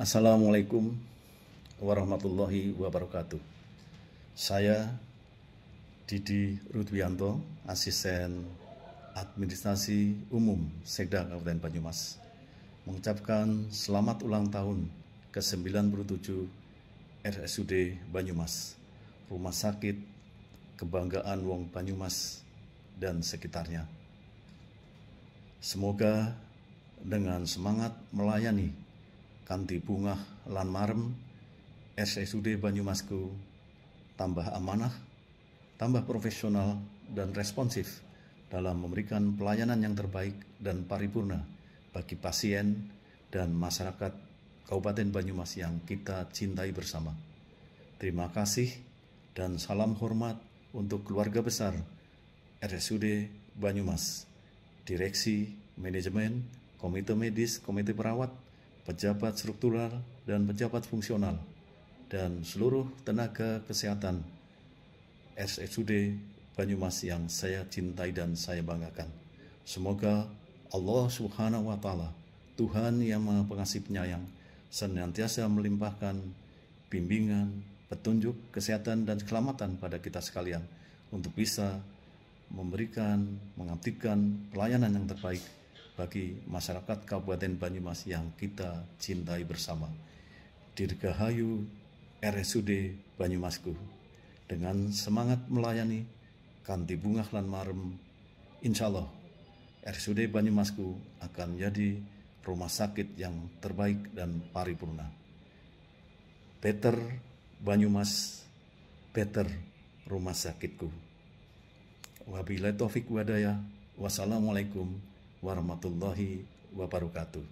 Assalamualaikum warahmatullahi wabarakatuh. Saya Didi Rudwianto, asisten administrasi umum Sekda Kabupaten Banyumas, mengucapkan selamat ulang tahun ke-97 RSUD Banyumas, Rumah Sakit Kebanggaan Wong Banyumas dan sekitarnya. Semoga dengan semangat melayani Kanti Bunga lan marem SSUD Banyumasku tambah amanah, tambah profesional dan responsif dalam memberikan pelayanan yang terbaik dan paripurna bagi pasien dan masyarakat Kabupaten Banyumas yang kita cintai bersama. Terima kasih dan salam hormat untuk keluarga besar RSUD Banyumas, Direksi, Manajemen, Komite Medis, Komite Perawat, pejabat struktural dan pejabat fungsional, dan seluruh tenaga kesehatan RSUD Banyumas yang saya cintai dan saya banggakan. Semoga Allah Subhanahu wa Ta'ala, Tuhan yang Maha Pengasih Penyayang, senantiasa melimpahkan bimbingan, petunjuk, kesehatan, dan keselamatan pada kita sekalian untuk bisa memberikan, mengabdikan pelayanan yang terbaik bagi masyarakat Kabupaten Banyumas yang kita cintai bersama. Dirgahayu RSUD Banyumasku dengan semangat melayani kanti bunga lan marem insya Allah RSUD Banyumasku akan jadi rumah sakit yang terbaik dan paripurna. Peter Banyumas, Peter rumah sakitku. Wabillahi taufik wadaya. Wassalamualaikum warahmatullahi wabarakatuh.